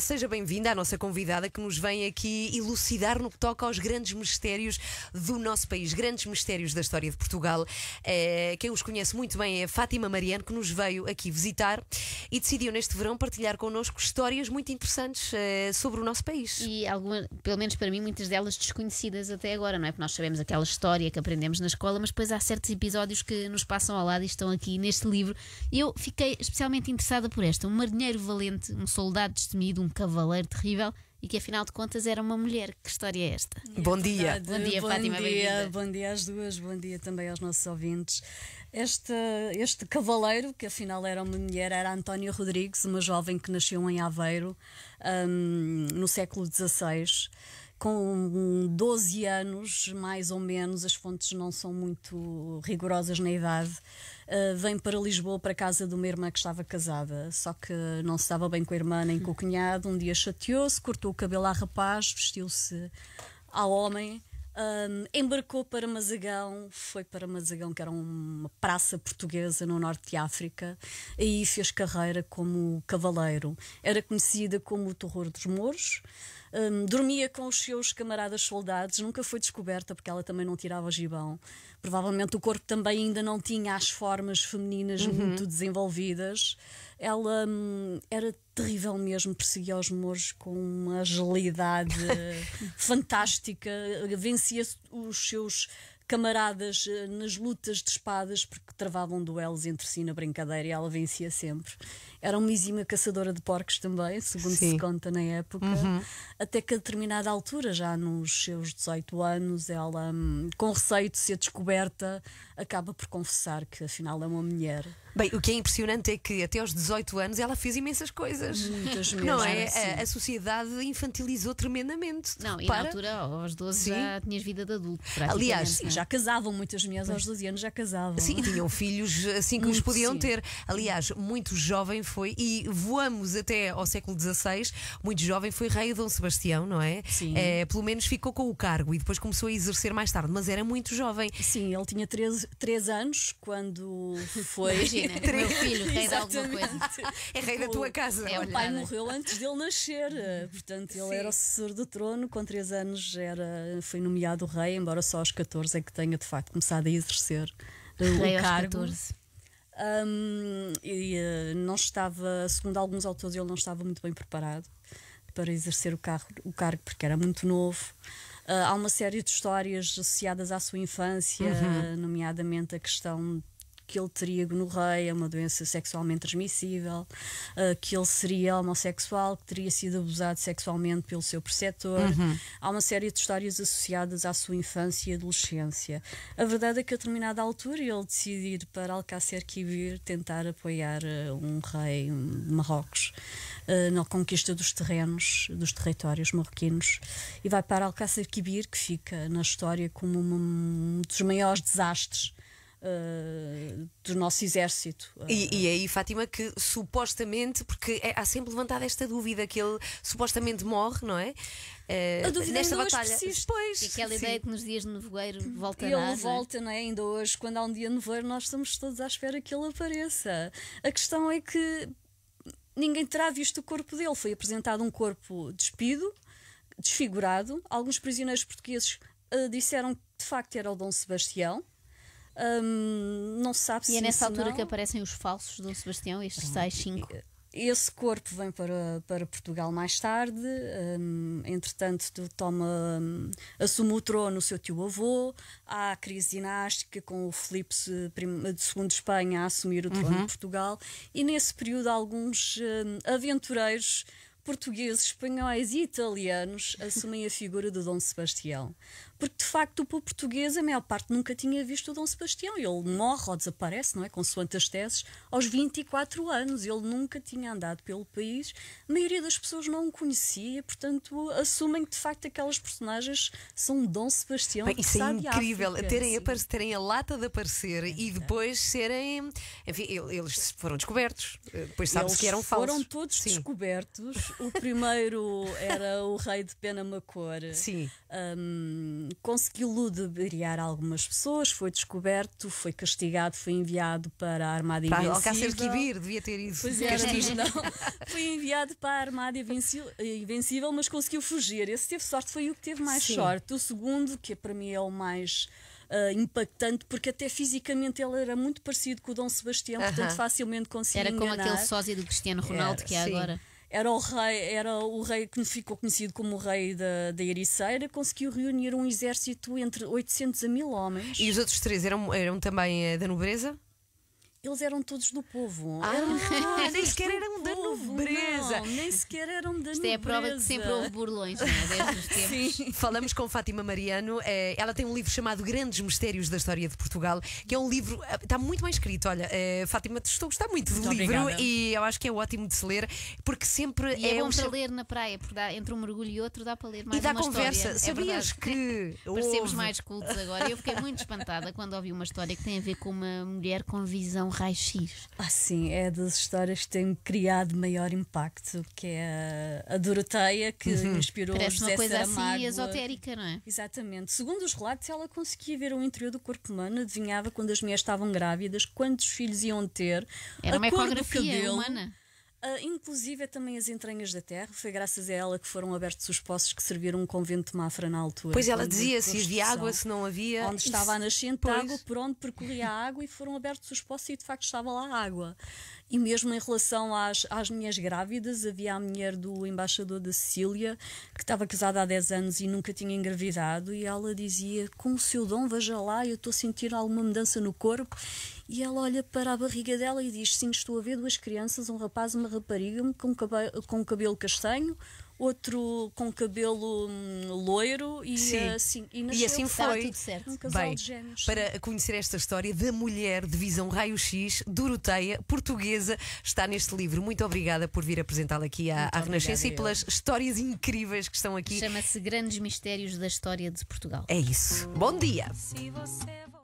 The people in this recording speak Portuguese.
seja bem-vinda à nossa convidada que nos vem aqui elucidar no que toca aos grandes mistérios do nosso país, grandes mistérios da história de Portugal. É, quem os conhece muito bem é a Fátima Mariano, que nos veio aqui visitar e decidiu neste verão partilhar connosco histórias muito interessantes é, sobre o nosso país. E, algumas, pelo menos para mim, muitas delas desconhecidas até agora, não é? Porque nós sabemos aquela história que aprendemos na escola, mas depois há certos episódios que nos passam ao lado e estão aqui neste livro. Eu fiquei especialmente interessada por esta: um marinheiro valente, um soldado destemido sido um cavaleiro terrível e que afinal de contas era uma mulher. Que história é esta? É bom dia. Bom dia, bom Fátima. Dia, bom dia às duas, bom dia também aos nossos ouvintes. Este, este cavaleiro, que afinal era uma mulher, era António Rodrigues, uma jovem que nasceu em Aveiro um, no século XVI com 12 anos, mais ou menos, as fontes não são muito rigorosas na idade, uh, vem para Lisboa, para a casa de uma irmã que estava casada, só que não se estava bem com a irmã nem com o cunhado. Um dia chateou-se, cortou o cabelo à rapaz, vestiu-se a homem. Um, eh, embarcou para Mazagão, foi para Mazagão, que era uma praça portuguesa no norte de África, e fez carreira como cavaleiro. Era conhecida como o terror dos mouros. Um, dormia com os seus camaradas soldados, nunca foi descoberta porque ela também não tirava o gibão. Provavelmente o corpo também ainda não tinha as formas femininas uhum. muito desenvolvidas. Ela um, era terrível mesmo, perseguia os mouros com uma agilidade fantástica, vencia os seus camaradas eh, nas lutas de espadas porque travavam duelos entre si na brincadeira e ela vencia sempre. Era uma mísima caçadora de porcos também, segundo Sim. se conta na época. Uhum. Até que a determinada altura, já nos seus 18 anos, ela, hum, com receio de ser descoberta, acaba por confessar que afinal é uma mulher. Bem, o que é impressionante é que até aos 18 anos ela fez imensas coisas. Muitas mesmo. Não é? Assim. A, a, sociedade infantilizou tremendamente. Não, e na altura, aos 12 Sim. já tinhas vida de adulto. Aliás, já casavam, muitas mulheres aos 12 anos já casavam. Sim, tinham filhos assim que os podiam sim. ter. Aliás, muito jovem foi, e voamos até ao século XVI, muito jovem foi rei Dom Sebastião, não é? Sim. É, pelo menos ficou com o cargo e depois começou a exercer mais tarde, mas era muito jovem. Sim, ele tinha 13, 3 anos quando foi. Imagina, meu filho, rei de alguma coisa. É rei da tipo, tua casa. É, é o pai morreu antes dele nascer, eh, portanto, ele Sim. era o sucessor do trono, com 3 anos era, foi nomeado rei, embora só aos 14 que tenha de facto começado a exercer eh, o cargo. Um, e uh, não estava, segundo alguns autores, ele não estava muito bem preparado para exercer o, carro, o cargo porque era muito novo. Uh, há uma série de histórias associadas à sua infância, uhum. nomeadamente a questão que ele teria gonorreia, uma doença sexualmente transmissível, uh, que ele seria homossexual, que teria sido abusado sexualmente pelo seu preceptor. Uhum. Há uma série de histórias associadas à sua infância e adolescência. A verdade é que a determinada altura ele decide ir para Alcácer Quibir tentar apoiar uh, um rei de Marrocos uh, na conquista dos terrenos, dos territórios marroquinos, e vai para Alcácer Quibir, que fica na história como um dos maiores desastres eh, do nosso exército. E, e, eh, aí, Fátima, que supostamente, porque é, há sempre levantada esta dúvida que ele supostamente morre, não é? Uh, a dúvida nesta ainda batalha. Hoje, pois, e aquela sim. ideia que nos dias de nevoeiro volta Ele volta, não é? Ainda hoje, quando há um dia de nevoeiro, nós estamos todos à espera que ele apareça. A questão é que ninguém terá visto o corpo dele. Foi apresentado um corpo despido, desfigurado. Alguns prisioneiros portugueses uh, disseram que de facto era o Dom Sebastião não se sabe e é se. é nessa altura não. que aparecem os falsos Dom Sebastião, estes ah, tais cinco. Esse corpo vem para, para Portugal mais tarde, entretanto, toma, hum, assume o trono o seu tio-avô. Há a crise dinástica com o Filipe II de Espanha a assumir o trono uhum. de Portugal, e nesse período, alguns aventureiros portugueses, espanhóis e italianos assumem a figura de Dom Sebastião porque de facto o povo português, a maior parte nunca tinha visto o Dom Sebastião. Ele morre ou desaparece, não é? Consoante as teses, aos 24 anos. Ele nunca tinha andado pelo país, a maioria das pessoas não o conhecia, portanto assumem que de facto aquelas personagens são Dom Sebastião. Bem, isso é incrível, África, terem, assim. terem a lata de aparecer é, e depois serem. Enfim, eles foram descobertos, eh, depois sabe-se que eram falsos. Foram todos Sim. descobertos. O primeiro era o rei de Penamacor. Sim. Um, conseguiu ludibriar algumas pessoas, foi descoberto, foi castigado, foi enviado para a Armada para Invencível. Alcácer Kibir, devia ter ido. Pois Castigo. não. Foi enviado para a Armada Invencível, mas conseguiu fugir. Esse teve sorte, foi o que teve mais Sim. sorte. O segundo, que é para mim é o mais... Uh, impactante, porque até fisicamente ele era muito parecido com o Dom Sebastião, uh -huh. portanto facilmente conseguia Era como enganar. aquele sósia do Cristiano Ronaldo era, que é sim. agora era o rei, era o rei que ficou conhecido como o rei da, da Ericeira, conseguiu reunir um exército entre 800 a 1000 homens. E os outros três eram, eram também eh, da nobreza? eles eram todos do povo. Ah, eram nem sequer eram da nobreza. Não, nem sequer eram da Isto nobreza. é a prova que sempre houve burlões, não é? Sim. Falamos com Fátima Mariano. Eh, ela tem um livro chamado Grandes Mistérios da História de Portugal, que é um livro. Eh, está muito bem escrito. Olha, eh, Fátima, estou a gostar muito do muito livro obrigada. e eu acho que é ótimo de se ler, porque sempre e é. É bom um... para ler na praia, porque dá, entre um mergulho e outro dá para ler mais E dá conversa. História. É Sabias é que. Parecemos mais cultos agora. Eu fiquei muito espantada quando ouvi uma história que tem a ver com uma mulher com visão raio-x. Ah, sim, é das histórias que têm criado maior impacto, que é a Doroteia, que uhum. inspirou Parece José uma coisa assim Saramago. assim esotérica, não é? Exatamente. Segundo os relatos, ela conseguia ver o interior do corpo humano, adivinhava quando as mulheres estavam grávidas, quantos filhos iam ter, Era a uma cor do cabelo, humana. Ah, inclusive é também as entranhas da terra. Foi graças a ela que foram abertos os poços que serviram um convento de Mafra na altura. Pois ela dizia se havia água, se não havia. Onde estava a nascente pois. água, por onde percorria a água e foram abertos os poços e de facto estava lá água. E mesmo em relação às, às minhas grávidas, havia a mulher do embaixador da Sicília que estava casada há 10 anos e nunca tinha engravidado e ela dizia com o seu dom, veja lá, eu estou a sentir alguma mudança no corpo e ela olha para a barriga dela e diz: Sim, estou a ver duas crianças, um rapaz e uma rapariga, com, cabelo, com cabelo castanho, outro com cabelo hum, loiro e sim. assim e, e assim foi um casal Bem, de gêmeos para conhecer esta história da mulher de visão raio X Doroteia portuguesa está neste livro muito obrigada por vir apresentá-la aqui à, à Renascença e pelas histórias incríveis que estão aqui chama-se Grandes Mistérios da História de Portugal é isso bom dia